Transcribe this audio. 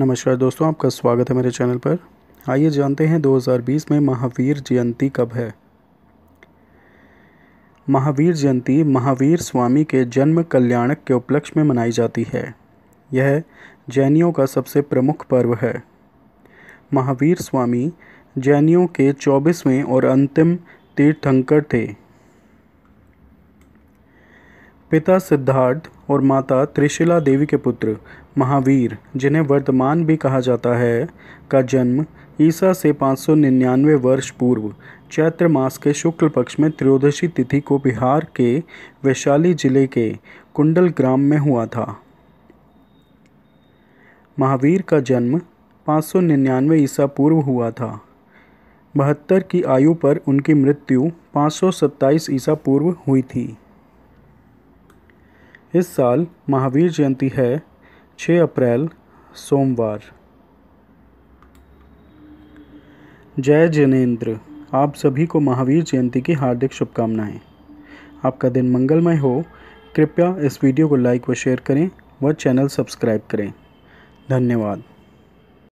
नमस्कार दोस्तों आपका स्वागत है मेरे चैनल पर आइए जानते हैं 2020 में महावीर जयंती कब है महावीर जयंती महावीर स्वामी के जन्म कल्याणक के उपलक्ष्य में मनाई जाती है यह जैनियों का सबसे प्रमुख पर्व है महावीर स्वामी जैनियों के चौबीसवें और अंतिम तीर्थंकर थे पिता सिद्धार्थ और माता त्रिशिला देवी के पुत्र महावीर जिन्हें वर्तमान भी कहा जाता है का जन्म ईसा से 599 वर्ष पूर्व चैत्र मास के शुक्ल पक्ष में त्रयोदशी तिथि को बिहार के वैशाली जिले के कुंडल ग्राम में हुआ था महावीर का जन्म 599 ईसा पूर्व हुआ था बहत्तर की आयु पर उनकी मृत्यु 527 ईसा पूर्व हुई थी इस साल महावीर जयंती है 6 अप्रैल सोमवार जय जिनेन्द्र आप सभी को महावीर जयंती की हार्दिक शुभकामनाएं आपका दिन मंगलमय हो कृपया इस वीडियो को लाइक व शेयर करें व चैनल सब्सक्राइब करें धन्यवाद